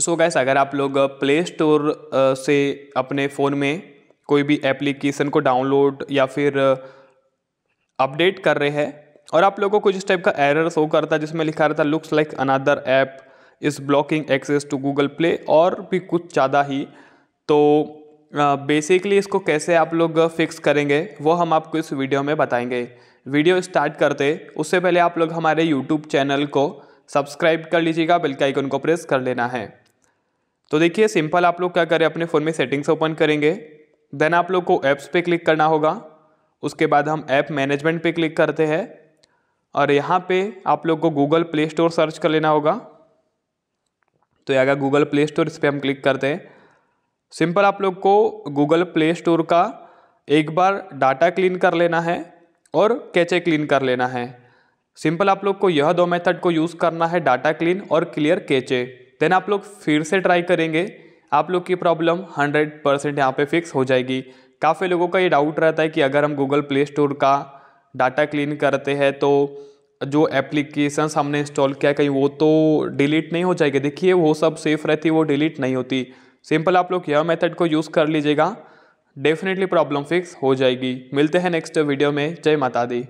सो gas अगर आप लोग प्ले स्टोर से अपने फ़ोन में कोई भी एप्लीकेशन को डाउनलोड या फिर अपडेट कर रहे हैं और आप लोगों को कुछ इस टाइप का एरर शो करता है जिसमें लिखा रहता है looks like another app is blocking access to Google Play और भी कुछ ज़्यादा ही तो बेसिकली इसको कैसे आप लोग फिक्स करेंगे वो हम आपको इस वीडियो में बताएंगे वीडियो स्टार्ट करते उससे पहले आप लोग हमारे यूट्यूब चैनल को सब्सक्राइब कर लीजिएगा बिल्कुल आइकन को प्रेस कर लेना है तो देखिए सिंपल आप लोग क्या करें अपने फ़ोन में सेटिंग्स ओपन करेंगे देन आप लोग को ऐप्स पे क्लिक करना होगा उसके बाद हम ऐप मैनेजमेंट पे क्लिक करते हैं और यहाँ पे आप लोग को गूगल प्ले स्टोर सर्च कर लेना होगा तो आएगा गूगल प्ले स्टोर इस पर हम क्लिक करते हैं सिंपल आप लोग को गूगल प्ले स्टोर का एक बार डाटा क्लीन कर लेना है और कैचे क्लीन कर लेना है सिंपल आप लोग को यह दो मेथड को यूज़ करना है डाटा क्लीन और क्लियर कैचे देन आप लोग फिर से ट्राई करेंगे आप लोग की प्रॉब्लम हंड्रेड परसेंट यहाँ पर फिक्स हो जाएगी काफ़ी लोगों का ये डाउट रहता है कि अगर हम गूगल प्ले स्टोर का डाटा क्लीन करते हैं तो जो एप्लीकेशंस हमने इंस्टॉल किया कहीं वो तो डिलीट नहीं हो जाएगी देखिए वो सब सेफ रहती वो डिलीट नहीं होती सिंपल आप लोग यह मेथड को यूज़ कर लीजिएगा डेफिनेटली प्रॉब्लम फिक्स हो जाएगी मिलते हैं नेक्स्ट वीडियो में जय माता दी